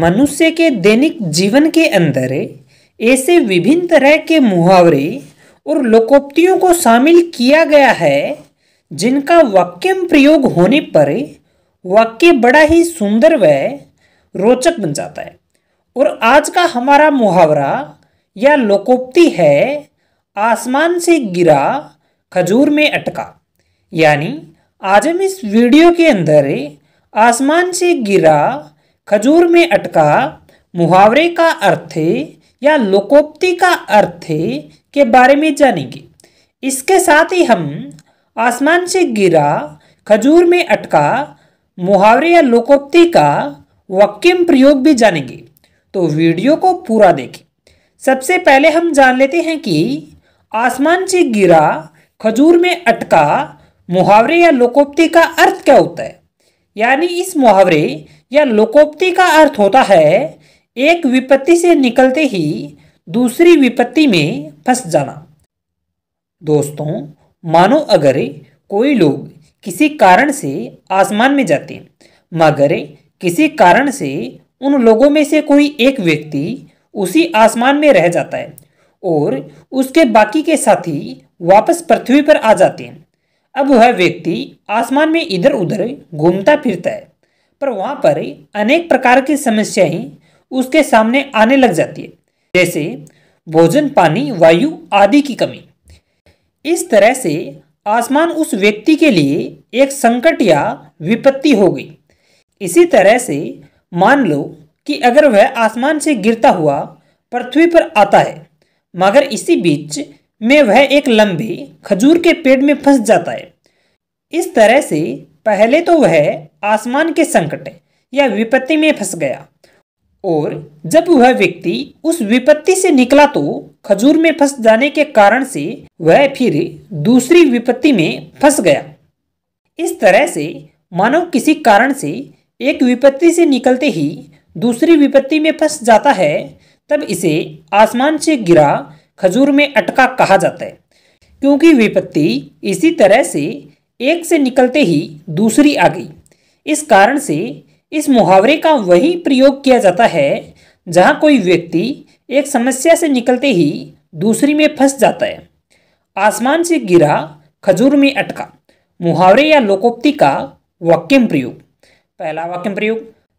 मनुष्य के दैनिक जीवन के अंदर ऐसे विभिन्न तरह के मुहावरे और लोकोक्तियों को शामिल किया गया है जिनका वाक्य प्रयोग होने पर वाक्य बड़ा ही सुंदर व रोचक बन जाता है और आज का हमारा मुहावरा या लोकोक्ति है आसमान से गिरा खजूर में अटका यानी आज हम इस वीडियो के अंदर आसमान से गिरा खजूर में अटका मुहावरे का अर्थ या लोकोक्ति का अर्थ के बारे में जानेंगे इसके साथ ही हम आसमान से गिरा खजूर में अटका मुहावरे या लोकोक्ति का वाक्यम प्रयोग भी जानेंगे तो वीडियो को पूरा देखें सबसे पहले हम जान लेते हैं कि आसमान से गिरा खजूर में अटका मुहावरे या लोकोक्ति का अर्थ क्या होता है यानी इस मुहावरे या लोकोक्ति का अर्थ होता है एक विपत्ति से निकलते ही दूसरी विपत्ति में फंस जाना दोस्तों मानो अगर कोई लोग किसी कारण से आसमान में जाते मगर किसी कारण से उन लोगों में से कोई एक व्यक्ति उसी आसमान में रह जाता है और उसके बाकी के साथी वापस पृथ्वी पर आ जाते हैं अब वह व्यक्ति आसमान में इधर उधर घूमता फिरता है पर वहाँ पर अनेक प्रकार की समस्याएं उसके सामने आने लग जाती है जैसे भोजन पानी वायु आदि की कमी इस तरह से आसमान उस व्यक्ति के लिए एक संकट या विपत्ति हो गई इसी तरह से मान लो कि अगर वह आसमान से गिरता हुआ पृथ्वी पर आता है मगर इसी बीच में वह एक लंबे खजूर के पेड़ में फंस जाता है इस तरह से पहले तो वह आसमान के संकट या विपत्ति में फंस गया और जब वह व्यक्ति उस विपत्ति से निकला तो खजूर में फंस जाने के कारण से वह फिर दूसरी विपत्ति में फंस गया इस तरह से मानव किसी कारण से एक विपत्ति से निकलते ही दूसरी विपत्ति में फंस जाता है तब इसे आसमान से गिरा खजूर में अटका कहा जाता है क्योंकि विपत्ति इसी तरह से एक से निकलते ही दूसरी आ गई इस कारण से इस मुहावरे का वही प्रयोग किया जाता है जहाँ कोई व्यक्ति एक समस्या से निकलते ही दूसरी में फंस जाता है आसमान से गिरा खजूर में अटका मुहावरे या लोकोक्ति का वाक्यम प्रयोग पहला वाक्यम प्रयोग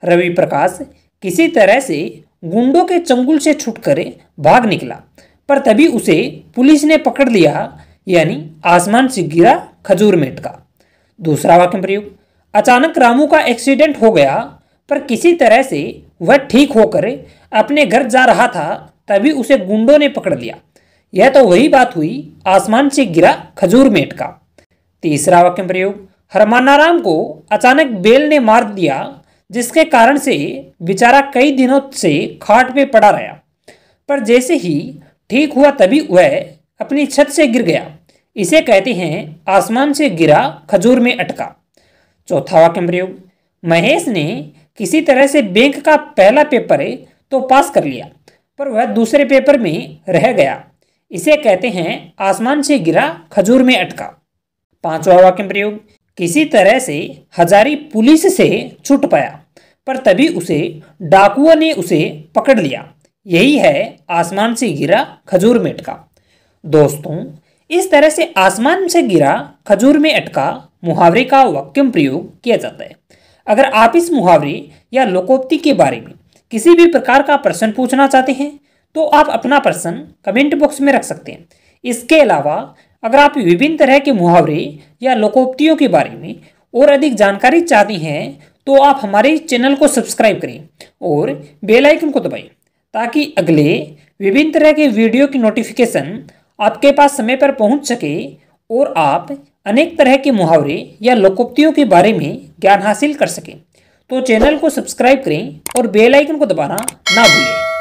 रवि प्रकाश किसी तरह से गुंडों के चंगुल से छुटकर भाग निकला पर तभी उसे पुलिस ने पकड़ लिया यानी आसमान से गिरा खजूर मेट का दूसरा वाक्य प्रयोग अचानक रामू का एक्सीडेंट हो गया पर किसी तरह से वह ठीक होकर अपने घर जा रहा था तभी उसे गुंडों ने पकड़ लिया यह तो वही बात हुई आसमान से गिरा खजूर मेट का तीसरा वाक्य प्रयोग हरमानाराम को अचानक बेल ने मार दिया जिसके कारण से बेचारा कई दिनों से खाट पे पड़ा रहा पर जैसे ही ठीक हुआ तभी वह अपनी छत से गिर गया इसे कहते हैं आसमान से गिरा खजूर में अटका चौथा वाक्य प्रयोग महेश ने किसी तरह से बैंक का पहला पेपर तो पास कर लिया पर वह दूसरे पेपर में रह गया इसे कहते हैं आसमान से गिरा खजूर में अटका पांचवा वाक्य प्रयोग किसी तरह से हजारी पुलिस से छूट पाया पर तभी उसे डाकुओं ने उसे पकड़ लिया यही है आसमान से गिरा खजूर में अटका दोस्तों इस तरह से आसमान से गिरा खजूर में अटका मुहावरे का वाक्यम प्रयोग किया जाता है अगर आप इस मुहावरे या लोकोक्ति के बारे में किसी भी प्रकार का प्रश्न पूछना चाहते हैं तो आप अपना प्रश्न कमेंट बॉक्स में रख सकते हैं इसके अलावा अगर आप विभिन्न तरह के मुहावरे या लोकोक्तियों के बारे में और अधिक जानकारी चाहती हैं तो आप हमारे चैनल को सब्सक्राइब करें और बेल आइकन को दबाएं ताकि अगले विभिन्न तरह के वीडियो की नोटिफिकेशन आपके पास समय पर पहुंच सके और आप अनेक तरह के मुहावरे या लोकोक्तियों के बारे में ज्ञान हासिल कर सकें तो चैनल को सब्सक्राइब करें और बेल आइकन को दबाना ना भूलें